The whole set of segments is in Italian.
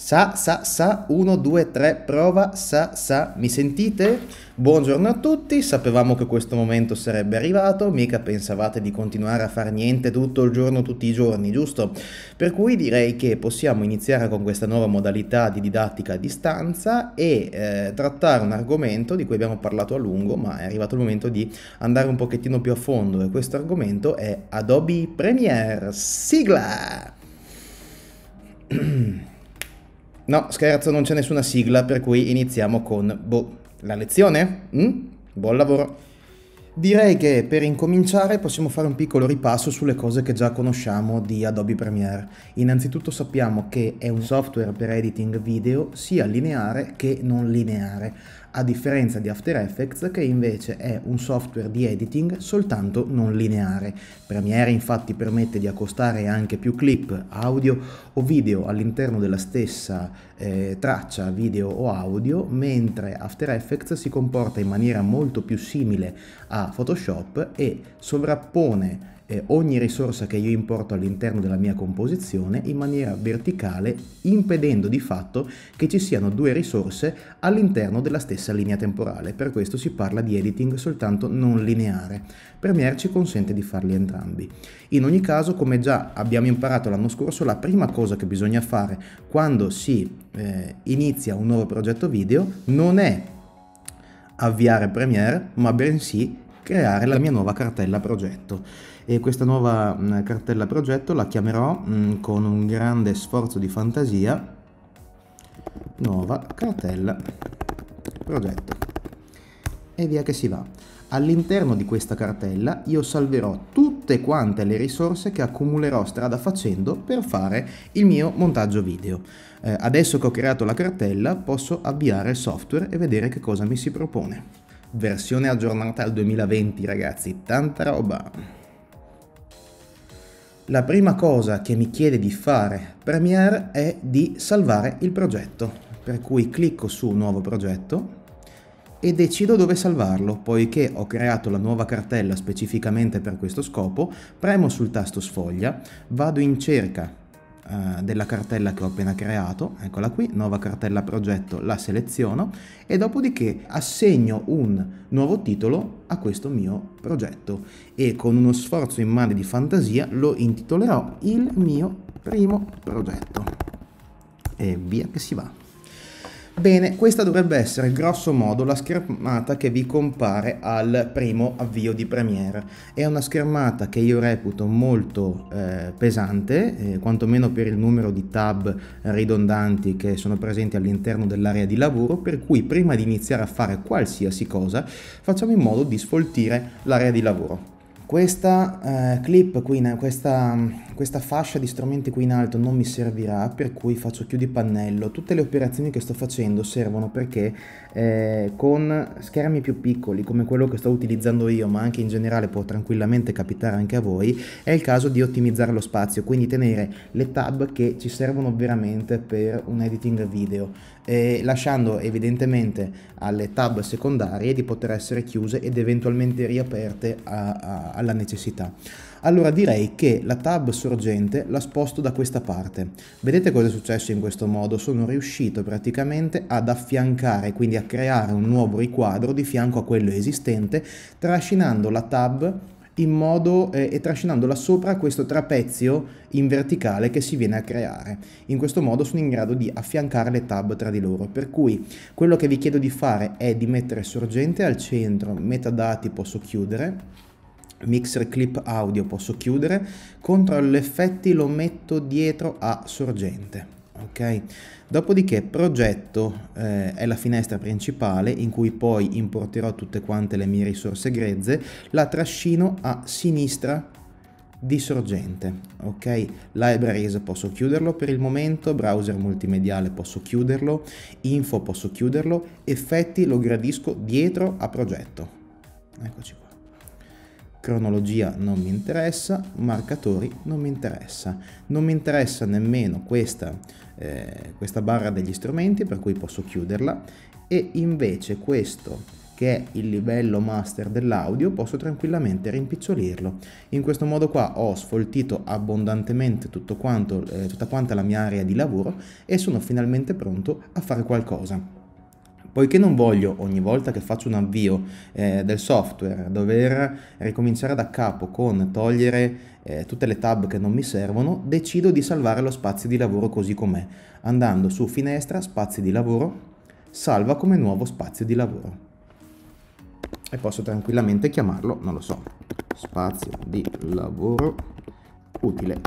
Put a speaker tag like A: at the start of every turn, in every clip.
A: Sa, sa, sa, 1, 2, 3, prova, sa, sa, mi sentite? Buongiorno a tutti, sapevamo che questo momento sarebbe arrivato, mica pensavate di continuare a fare niente tutto il giorno, tutti i giorni, giusto? Per cui direi che possiamo iniziare con questa nuova modalità di didattica a distanza e eh, trattare un argomento di cui abbiamo parlato a lungo, ma è arrivato il momento di andare un pochettino più a fondo e questo argomento è Adobe Premiere, sigla! No, scherzo, non c'è nessuna sigla, per cui iniziamo con, boh, la lezione? Mm? Buon lavoro! Direi che per incominciare possiamo fare un piccolo ripasso sulle cose che già conosciamo di Adobe Premiere. Innanzitutto sappiamo che è un software per editing video sia lineare che non lineare a differenza di After Effects che invece è un software di editing soltanto non lineare. Premiere infatti permette di accostare anche più clip audio o video all'interno della stessa eh, traccia video o audio, mentre After Effects si comporta in maniera molto più simile a Photoshop e sovrappone eh, ogni risorsa che io importo all'interno della mia composizione in maniera verticale, impedendo di fatto che ci siano due risorse all'interno della stessa linea temporale. Per questo si parla di editing soltanto non lineare. Premiere ci consente di farli entrambi. In ogni caso, come già abbiamo imparato l'anno scorso, la prima cosa che bisogna fare quando si eh, inizia un nuovo progetto video non è avviare Premiere, ma bensì creare la mia nuova cartella progetto e questa nuova mm, cartella progetto la chiamerò mm, con un grande sforzo di fantasia nuova cartella progetto e via che si va. All'interno di questa cartella io salverò tutte quante le risorse che accumulerò strada facendo per fare il mio montaggio video. Eh, adesso che ho creato la cartella posso avviare il software e vedere che cosa mi si propone. Versione aggiornata al 2020 ragazzi, tanta roba! La prima cosa che mi chiede di fare Premiere è di salvare il progetto, per cui clicco su Nuovo progetto e decido dove salvarlo, poiché ho creato la nuova cartella specificamente per questo scopo, premo sul tasto sfoglia, vado in cerca eh, della cartella che ho appena creato, eccola qui, nuova cartella progetto, la seleziono e dopodiché assegno un nuovo titolo a questo mio progetto e con uno sforzo in mano di fantasia lo intitolerò il mio primo progetto e via che si va. Bene, questa dovrebbe essere grosso modo la schermata che vi compare al primo avvio di Premiere. È una schermata che io reputo molto eh, pesante, eh, quantomeno per il numero di tab ridondanti che sono presenti all'interno dell'area di lavoro, per cui prima di iniziare a fare qualsiasi cosa facciamo in modo di sfoltire l'area di lavoro. Questa eh, clip, qui, questa questa fascia di strumenti qui in alto non mi servirà per cui faccio chiudi pannello tutte le operazioni che sto facendo servono perché eh, con schermi più piccoli come quello che sto utilizzando io ma anche in generale può tranquillamente capitare anche a voi è il caso di ottimizzare lo spazio quindi tenere le tab che ci servono veramente per un editing video eh, lasciando evidentemente alle tab secondarie di poter essere chiuse ed eventualmente riaperte a, a, alla necessità allora direi che la tab sorgente la sposto da questa parte. Vedete cosa è successo in questo modo? Sono riuscito praticamente ad affiancare, quindi a creare un nuovo riquadro di fianco a quello esistente, trascinando la tab in modo eh, e trascinandola sopra questo trapezio in verticale che si viene a creare. In questo modo sono in grado di affiancare le tab tra di loro, per cui quello che vi chiedo di fare è di mettere sorgente al centro, metadati posso chiudere, mixer clip audio posso chiudere controllo effetti lo metto dietro a sorgente ok dopodiché progetto eh, è la finestra principale in cui poi importerò tutte quante le mie risorse grezze la trascino a sinistra di sorgente ok libraries posso chiuderlo per il momento browser multimediale posso chiuderlo info posso chiuderlo effetti lo gradisco dietro a progetto eccoci qua cronologia non mi interessa, marcatori non mi interessa, non mi interessa nemmeno questa, eh, questa barra degli strumenti per cui posso chiuderla e invece questo che è il livello master dell'audio, posso tranquillamente rimpicciolirlo. In questo modo qua ho sfoltito abbondantemente tutto quanto, eh, tutta quanta la mia area di lavoro e sono finalmente pronto a fare qualcosa. Poiché non voglio ogni volta che faccio un avvio eh, del software dover ricominciare da capo con togliere eh, tutte le tab che non mi servono, decido di salvare lo spazio di lavoro così com'è, andando su finestra, spazi di lavoro, salva come nuovo spazio di lavoro. E posso tranquillamente chiamarlo, non lo so, spazio di lavoro utile.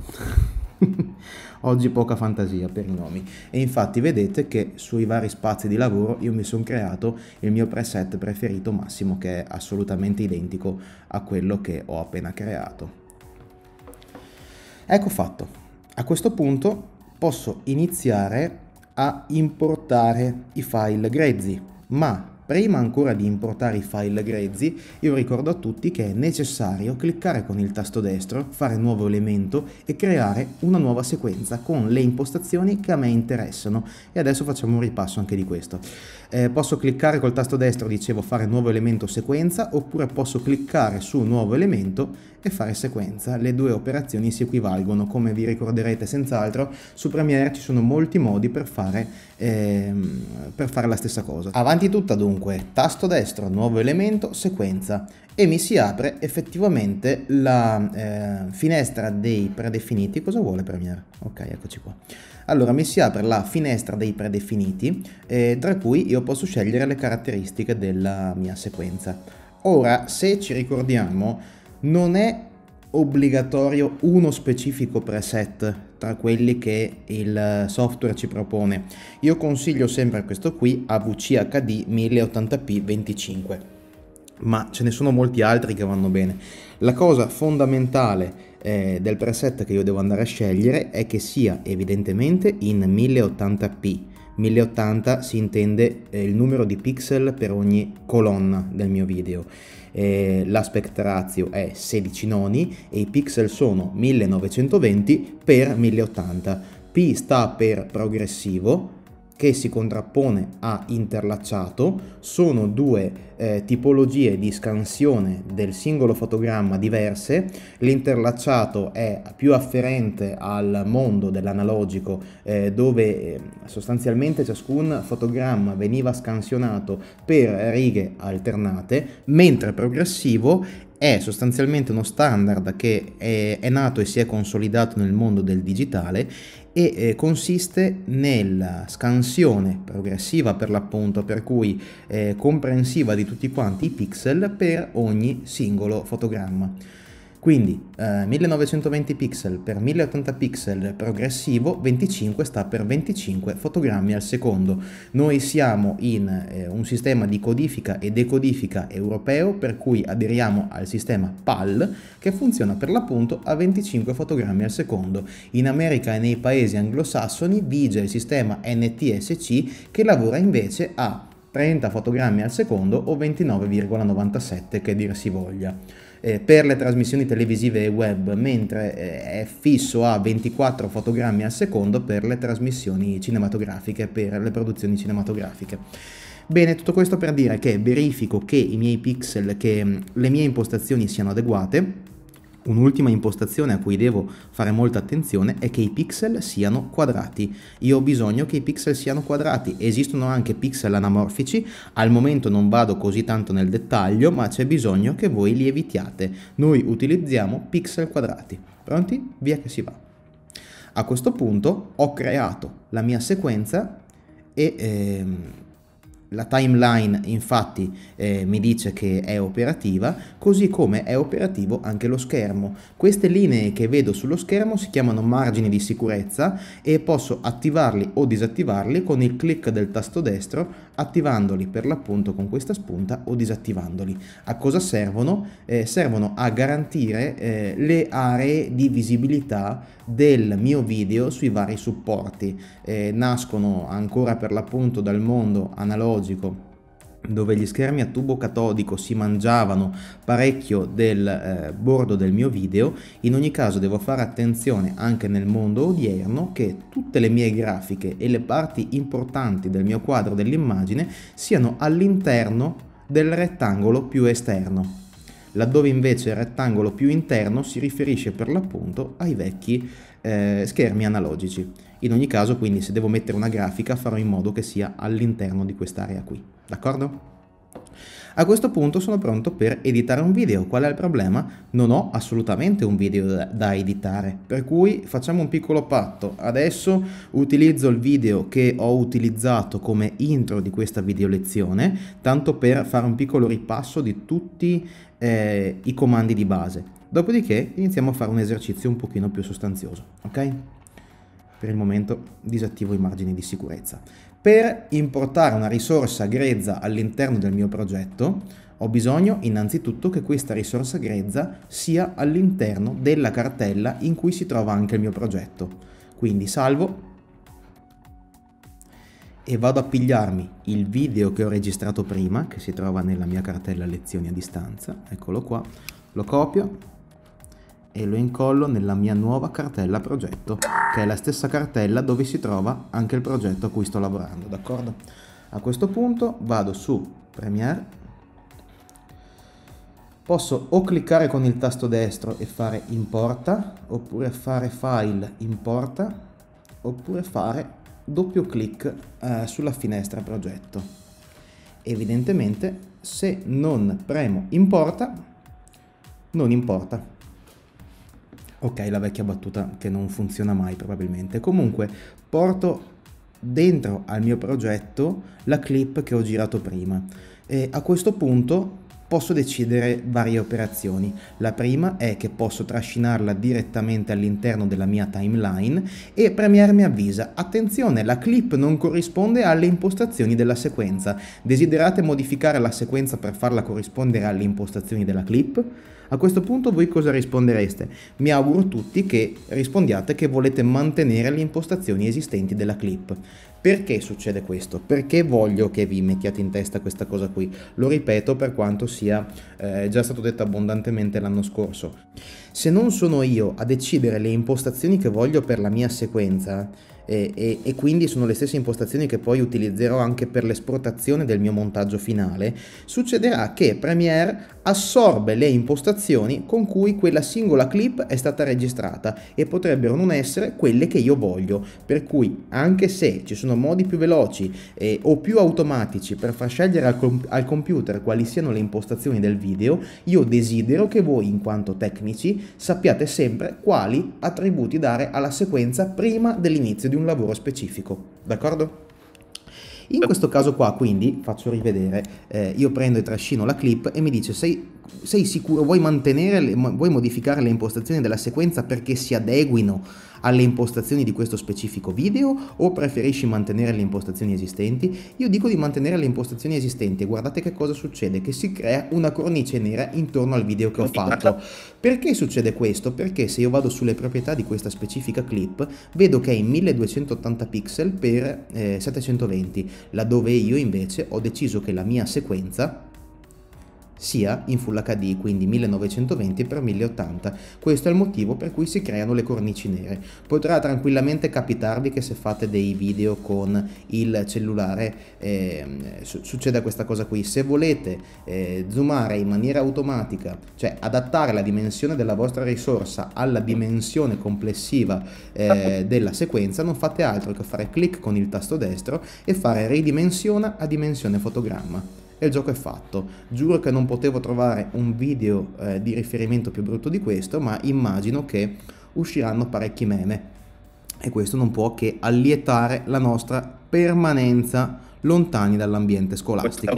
A: Oggi poca fantasia per i nomi. E infatti vedete che sui vari spazi di lavoro io mi sono creato il mio preset preferito massimo che è assolutamente identico a quello che ho appena creato. Ecco fatto. A questo punto posso iniziare a importare i file grezzi, ma Prima ancora di importare i file grezzi, io ricordo a tutti che è necessario cliccare con il tasto destro, fare nuovo elemento e creare una nuova sequenza con le impostazioni che a me interessano. E adesso facciamo un ripasso anche di questo. Eh, posso cliccare col tasto destro, dicevo, fare nuovo elemento sequenza, oppure posso cliccare su nuovo elemento e fare sequenza. Le due operazioni si equivalgono, come vi ricorderete senz'altro, su Premiere ci sono molti modi per fare, ehm, per fare la stessa cosa. Avanti tutta dunque, tasto destro, nuovo elemento, sequenza e mi si apre effettivamente la eh, finestra dei predefiniti. Cosa vuole Premiere? Ok, eccoci qua. Allora mi si apre la finestra dei predefiniti, eh, tra cui io posso scegliere le caratteristiche della mia sequenza. Ora, se ci ricordiamo, non è obbligatorio uno specifico preset tra quelli che il software ci propone. Io consiglio sempre questo qui, AVC HD 1080p 25, ma ce ne sono molti altri che vanno bene. La cosa fondamentale eh, del preset che io devo andare a scegliere è che sia evidentemente in 1080p. 1080 si intende eh, il numero di pixel per ogni colonna del mio video eh, l'aspect ratio è 16 noni e i pixel sono 1920 x 1080. P sta per progressivo, che si contrappone a interlacciato, sono due eh, tipologie di scansione del singolo fotogramma diverse, l'interlacciato è più afferente al mondo dell'analogico eh, dove ehm, sostanzialmente ciascun fotogramma veniva scansionato per righe alternate, mentre progressivo è sostanzialmente uno standard che è, è nato e si è consolidato nel mondo del digitale e eh, consiste nella scansione progressiva per l'appunto, per cui eh, comprensiva di tutti quanti i pixel per ogni singolo fotogramma. Quindi eh, 1920 pixel per 1080 pixel progressivo, 25 sta per 25 fotogrammi al secondo. Noi siamo in eh, un sistema di codifica e decodifica europeo per cui aderiamo al sistema PAL che funziona per l'appunto a 25 fotogrammi al secondo. In America e nei paesi anglosassoni vige il sistema NTSC che lavora invece a 30 fotogrammi al secondo o 29,97 che dir si voglia eh, per le trasmissioni televisive e web, mentre eh, è fisso a 24 fotogrammi al secondo per le trasmissioni cinematografiche, per le produzioni cinematografiche. Bene, tutto questo per dire che verifico che i miei pixel, che mm, le mie impostazioni siano adeguate Un'ultima impostazione a cui devo fare molta attenzione è che i pixel siano quadrati. Io ho bisogno che i pixel siano quadrati. Esistono anche pixel anamorfici, al momento non vado così tanto nel dettaglio, ma c'è bisogno che voi li evitiate. Noi utilizziamo pixel quadrati. Pronti? Via che si va. A questo punto ho creato la mia sequenza e... Ehm, la timeline infatti eh, mi dice che è operativa, così come è operativo anche lo schermo. Queste linee che vedo sullo schermo si chiamano margini di sicurezza e posso attivarli o disattivarli con il clic del tasto destro, attivandoli per l'appunto con questa spunta o disattivandoli. A cosa servono? Eh, servono a garantire eh, le aree di visibilità del mio video sui vari supporti. Eh, nascono ancora per l'appunto dal mondo analogico tecnologico dove gli schermi a tubo catodico si mangiavano parecchio del eh, bordo del mio video, in ogni caso devo fare attenzione anche nel mondo odierno che tutte le mie grafiche e le parti importanti del mio quadro dell'immagine siano all'interno del rettangolo più esterno, laddove invece il rettangolo più interno si riferisce per l'appunto ai vecchi eh, schermi analogici. In ogni caso, quindi, se devo mettere una grafica, farò in modo che sia all'interno di quest'area qui, d'accordo? A questo punto sono pronto per editare un video. Qual è il problema? Non ho assolutamente un video da, editare, per cui facciamo un piccolo patto. Adesso utilizzo il video che ho utilizzato come intro di questa video lezione, tanto per fare un piccolo ripasso di tutti eh, i comandi di base. Dopodiché iniziamo a fare un esercizio un pochino più sostanzioso, ok? per il momento disattivo i margini di sicurezza. Per importare una risorsa grezza all'interno del mio progetto ho bisogno innanzitutto che questa risorsa grezza sia all'interno della cartella in cui si trova anche il mio progetto. Quindi salvo e vado a pigliarmi il video che ho registrato prima, che si trova nella mia cartella lezioni a distanza, eccolo qua, lo copio, e lo incollo nella mia nuova cartella progetto, che è la stessa cartella dove si trova anche il progetto a cui sto lavorando, d'accordo? A questo punto vado su Premiere, posso o cliccare con il tasto destro e fare importa, oppure fare file importa, oppure fare doppio clic eh, sulla finestra progetto. Evidentemente se non premo importa, non importa Ok, la vecchia battuta che non funziona mai probabilmente. Comunque porto dentro al mio progetto la clip che ho girato prima. E a questo punto posso decidere varie operazioni. La prima è che posso trascinarla direttamente all'interno della mia timeline e premiarmi avvisa. Attenzione, la clip non corrisponde alle impostazioni della sequenza. Desiderate modificare la sequenza per farla corrispondere alle impostazioni della clip? A questo punto voi cosa rispondereste? Mi auguro tutti che rispondiate che volete mantenere le impostazioni esistenti della clip. Perché succede questo? Perché voglio che vi mettiate in testa questa cosa qui? Lo ripeto per quanto sia eh, già stato detto abbondantemente l'anno scorso. Se non sono io a decidere le impostazioni che voglio per la mia sequenza, e, e, e, quindi sono le stesse impostazioni che poi utilizzerò anche per l'esportazione del mio montaggio finale, succederà che Premiere assorbe le impostazioni con cui quella singola clip è stata registrata e potrebbero non essere quelle che io voglio, per cui anche se ci sono modi più veloci eh, o più automatici per far scegliere al, com- al computer quali siano le impostazioni del video, io desidero che voi in quanto tecnici sappiate sempre quali attributi dare alla sequenza prima dell'inizio di un lavoro specifico, d'accordo? In questo caso qua, quindi, faccio rivedere, eh, io prendo e trascino la clip e mi dice sei sei sicuro, vuoi mantenere, vuoi modificare le impostazioni della sequenza perché si adeguino alle impostazioni di questo specifico video o preferisci mantenere le impostazioni esistenti? Io dico di mantenere le impostazioni esistenti e guardate che cosa succede, che si crea una cornice nera intorno al video che ho fatto. Perché succede questo? Perché se io vado sulle proprietà di questa specifica clip vedo che è in 1280 pixel per eh, 720, laddove io invece ho deciso che la mia sequenza sia in Full HD, quindi 1920x1080. Questo è il motivo per cui si creano le cornici nere. Potrà tranquillamente capitarvi che se fate dei video con il cellulare eh, succeda questa cosa qui. Se volete eh, zoomare in maniera automatica, cioè adattare la dimensione della vostra risorsa alla dimensione complessiva eh, della sequenza, non fate altro che fare clic con il tasto destro e fare ridimensiona a dimensione fotogramma e il gioco è fatto. Giuro che non potevo trovare un video eh, di riferimento più brutto di questo, ma immagino che usciranno parecchi meme e questo non può che allietare la nostra permanenza lontani dall'ambiente scolastico.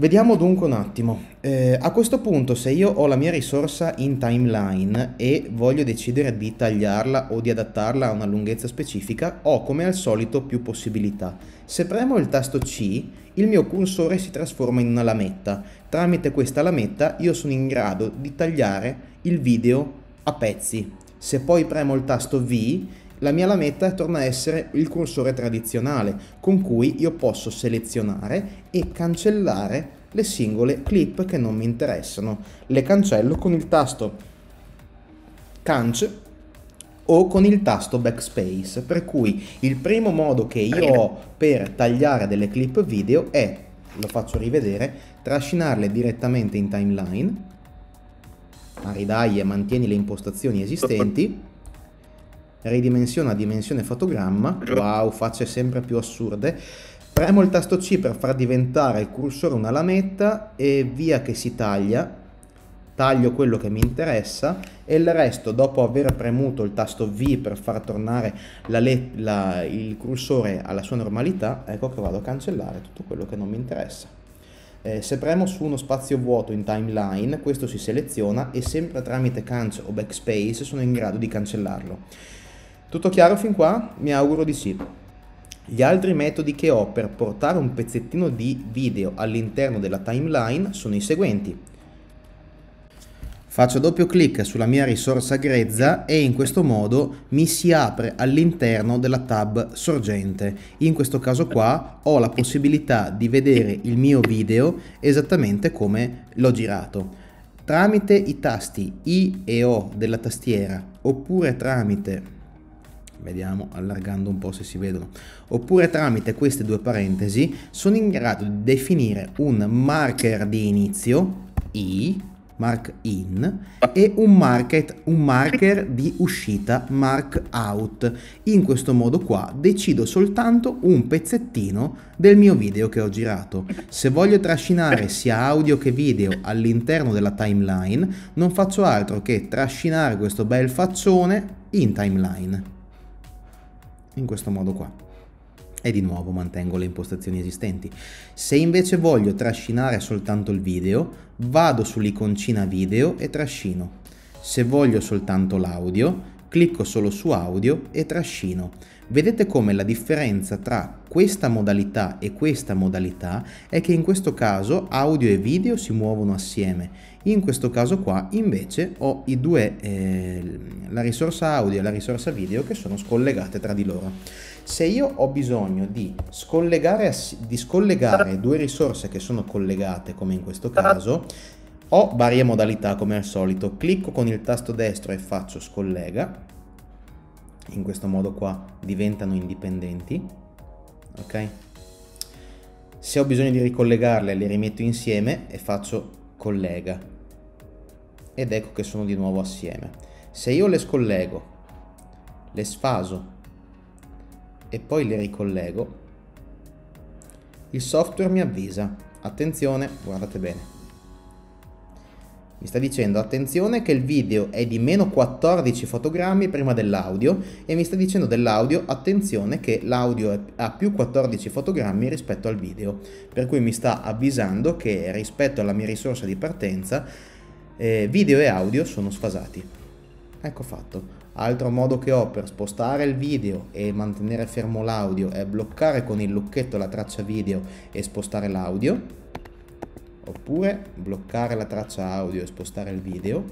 A: Vediamo dunque un attimo, eh, a questo punto se io ho la mia risorsa in timeline e voglio decidere di tagliarla o di adattarla a una lunghezza specifica, ho come al solito più possibilità. Se premo il tasto C, il mio cursore si trasforma in una lametta. Tramite questa lametta io sono in grado di tagliare il video a pezzi. Se poi premo il tasto V, la mia lametta torna a essere il cursore tradizionale, con cui io posso selezionare e cancellare le singole clip che non mi interessano. Le cancello con il tasto canc o con il tasto backspace, per cui il primo modo che io ho per tagliare delle clip video è, lo faccio rivedere, trascinarle direttamente in timeline, ma ridai e mantieni le impostazioni esistenti, ridimensiona a dimensione fotogramma, wow, facce sempre più assurde, premo il tasto C per far diventare il cursore una lametta e via che si taglia, taglio quello che mi interessa e il resto dopo aver premuto il tasto V per far tornare la la, il cursore alla sua normalità, ecco che vado a cancellare tutto quello che non mi interessa. Eh, se premo su uno spazio vuoto in timeline, questo si seleziona e sempre tramite cancel o backspace sono in grado di cancellarlo. Tutto chiaro fin qua? Mi auguro di sì. Gli altri metodi che ho per portare un pezzettino di video all'interno della timeline sono i seguenti. Faccio doppio clic sulla mia risorsa grezza e in questo modo mi si apre all'interno della tab sorgente. In questo caso qua ho la possibilità di vedere il mio video esattamente come l'ho girato. Tramite i tasti I e O della tastiera oppure tramite vediamo allargando un po' se si vedono, oppure tramite queste due parentesi sono in grado di definire un marker di inizio, i, mark in, e un, market, un marker di uscita, mark out. In questo modo qua decido soltanto un pezzettino del mio video che ho girato. Se voglio trascinare sia audio che video all'interno della timeline, non faccio altro che trascinare questo bel faccione in timeline in questo modo qua e di nuovo mantengo le impostazioni esistenti. Se invece voglio trascinare soltanto il video, vado sull'iconcina video e trascino. Se voglio soltanto l'audio, Clicco solo su audio e trascino. Vedete come la differenza tra questa modalità e questa modalità è che in questo caso audio e video si muovono assieme. In questo caso qua invece ho i due, eh, la risorsa audio e la risorsa video che sono scollegate tra di loro. Se io ho bisogno di, scollegare, di scollegare due risorse che sono collegate, come in questo caso, ho varie modalità come al solito, clicco con il tasto destro e faccio scollega, in questo modo qua diventano indipendenti, ok? Se ho bisogno di ricollegarle le rimetto insieme e faccio collega ed ecco che sono di nuovo assieme. Se io le scollego, le sfaso e poi le ricollego, il software mi avvisa. Attenzione, guardate bene. Mi sta dicendo attenzione che il video è di meno 14 fotogrammi prima dell'audio e mi sta dicendo dell'audio attenzione che l'audio ha più 14 fotogrammi rispetto al video. Per cui mi sta avvisando che rispetto alla mia risorsa di partenza eh, video e audio sono sfasati. Ecco fatto. Altro modo che ho per spostare il video e mantenere fermo l'audio è bloccare con il lucchetto la traccia video e spostare l'audio oppure bloccare la traccia audio e spostare il video,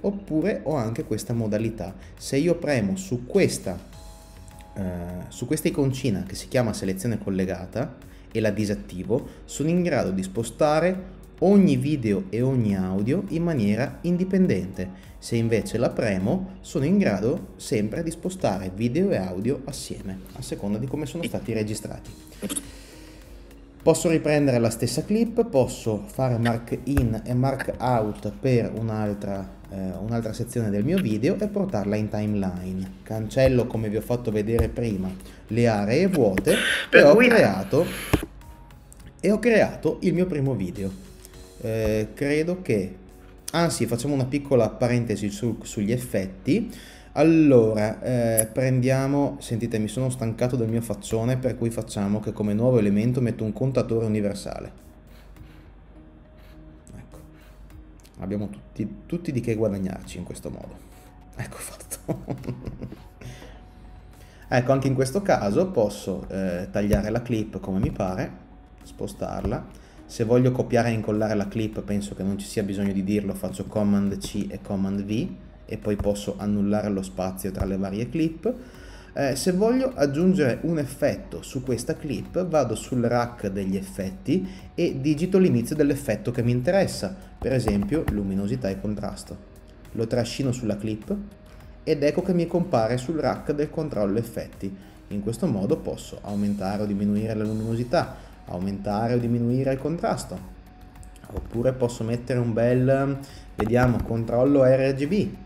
A: oppure ho anche questa modalità. Se io premo su questa, eh, su questa iconcina che si chiama selezione collegata e la disattivo, sono in grado di spostare ogni video e ogni audio in maniera indipendente. Se invece la premo, sono in grado sempre di spostare video e audio assieme, a seconda di come sono stati registrati. Posso riprendere la stessa clip, posso fare mark in e mark out per un'altra eh, un sezione del mio video e portarla in timeline. Cancello, come vi ho fatto vedere prima, le aree vuote e ho creato, e ho creato il mio primo video. Eh, credo che... Anzi, facciamo una piccola parentesi su, sugli effetti. Allora, eh, prendiamo, sentite mi sono stancato del mio faccione per cui facciamo che come nuovo elemento metto un contatore universale. Ecco, abbiamo tutti, tutti di che guadagnarci in questo modo. Ecco fatto. ecco, anche in questo caso posso eh, tagliare la clip come mi pare, spostarla. Se voglio copiare e incollare la clip penso che non ci sia bisogno di dirlo, faccio Command C e Command V e poi posso annullare lo spazio tra le varie clip. Eh, se voglio aggiungere un effetto su questa clip vado sul rack degli effetti e digito l'inizio dell'effetto che mi interessa, per esempio luminosità e contrasto. Lo trascino sulla clip ed ecco che mi compare sul rack del controllo effetti. In questo modo posso aumentare o diminuire la luminosità, aumentare o diminuire il contrasto. Oppure posso mettere un bel, vediamo, controllo RGB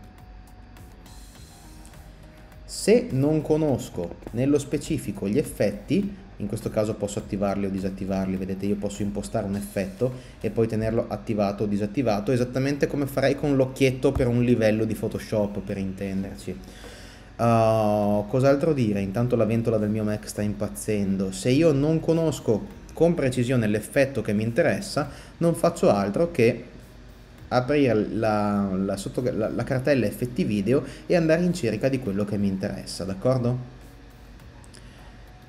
A: se non conosco nello specifico gli effetti, in questo caso posso attivarli o disattivarli, vedete io posso impostare un effetto e poi tenerlo attivato o disattivato, esattamente come farei con l'occhietto per un livello di Photoshop, per intenderci. Uh, cos'altro dire? Intanto la ventola del mio Mac sta impazzendo. Se io non conosco con precisione l'effetto che mi interessa, non faccio altro che aprire la, la, sotto, la, la cartella effetti video e andare in cerca di quello che mi interessa, d'accordo?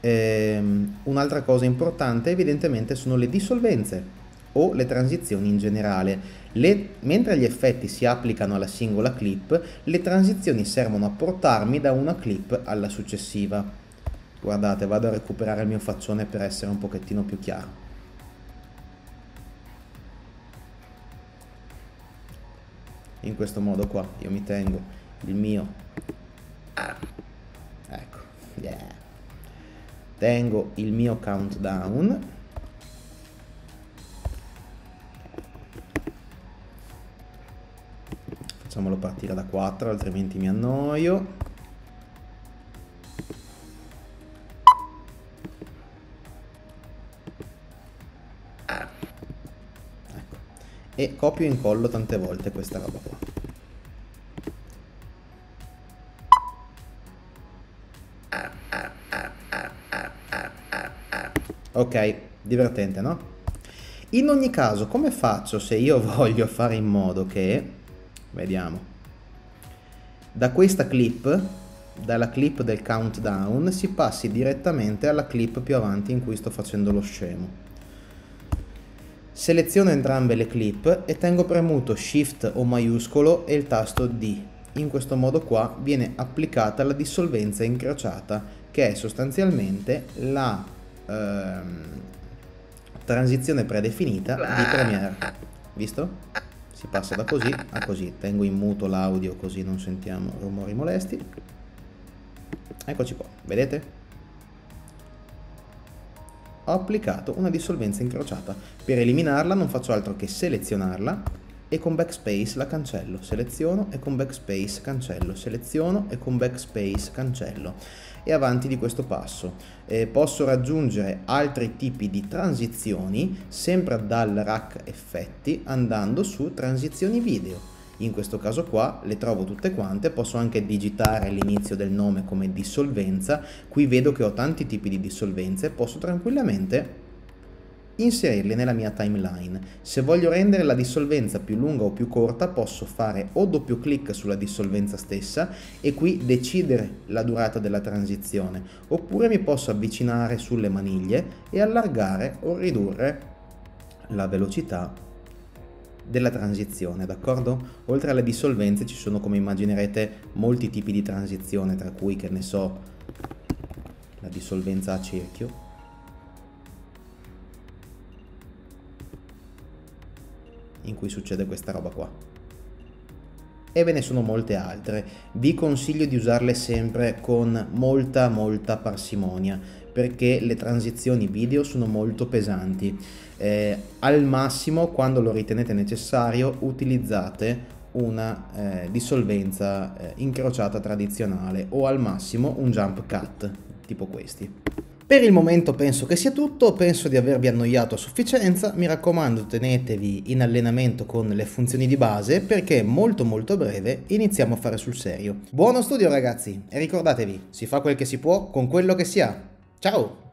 A: Ehm, un'altra cosa importante evidentemente sono le dissolvenze o le transizioni in generale. Le, mentre gli effetti si applicano alla singola clip, le transizioni servono a portarmi da una clip alla successiva. Guardate, vado a recuperare il mio faccione per essere un pochettino più chiaro. in questo modo qua io mi tengo il mio ah, ecco yeah. tengo il mio countdown facciamolo partire da 4 altrimenti mi annoio e copio e incollo tante volte questa roba qua. Ok, divertente, no? In ogni caso, come faccio se io voglio fare in modo che... Vediamo. Da questa clip, dalla clip del countdown, si passi direttamente alla clip più avanti in cui sto facendo lo scemo. Seleziono entrambe le clip e tengo premuto Shift o maiuscolo e il tasto D. In questo modo qua viene applicata la dissolvenza incrociata, che è sostanzialmente la ehm, transizione predefinita di Premiere. Visto? si passa da così a così tengo in muto l'audio così non sentiamo rumori molesti eccoci qua vedete ho applicato una dissolvenza incrociata. Per eliminarla non faccio altro che selezionarla e con backspace la cancello, seleziono e con backspace cancello, seleziono e con backspace cancello e avanti di questo passo. Eh, posso raggiungere altri tipi di transizioni sempre dal rack effetti andando su transizioni video in questo caso qua le trovo tutte quante, posso anche digitare l'inizio del nome come dissolvenza, qui vedo che ho tanti tipi di dissolvenze, posso tranquillamente inserirle nella mia timeline. Se voglio rendere la dissolvenza più lunga o più corta posso fare o doppio clic sulla dissolvenza stessa e qui decidere la durata della transizione oppure mi posso avvicinare sulle maniglie e allargare o ridurre la velocità della transizione, d'accordo? Oltre alle dissolvenze ci sono, come immaginerete, molti tipi di transizione, tra cui, che ne so, la dissolvenza a cerchio, in cui succede questa roba qua. E ve ne sono molte altre. Vi consiglio di usarle sempre con molta molta parsimonia perché le transizioni video sono molto pesanti. Eh, al massimo, quando lo ritenete necessario, utilizzate una eh, dissolvenza eh, incrociata tradizionale o al massimo un jump cut tipo questi. Per il momento penso che sia tutto, penso di avervi annoiato a sufficienza, mi raccomando tenetevi in allenamento con le funzioni di base perché molto molto breve iniziamo a fare sul serio. Buono studio ragazzi e ricordatevi, si fa quel che si può con quello che si ha. Chao.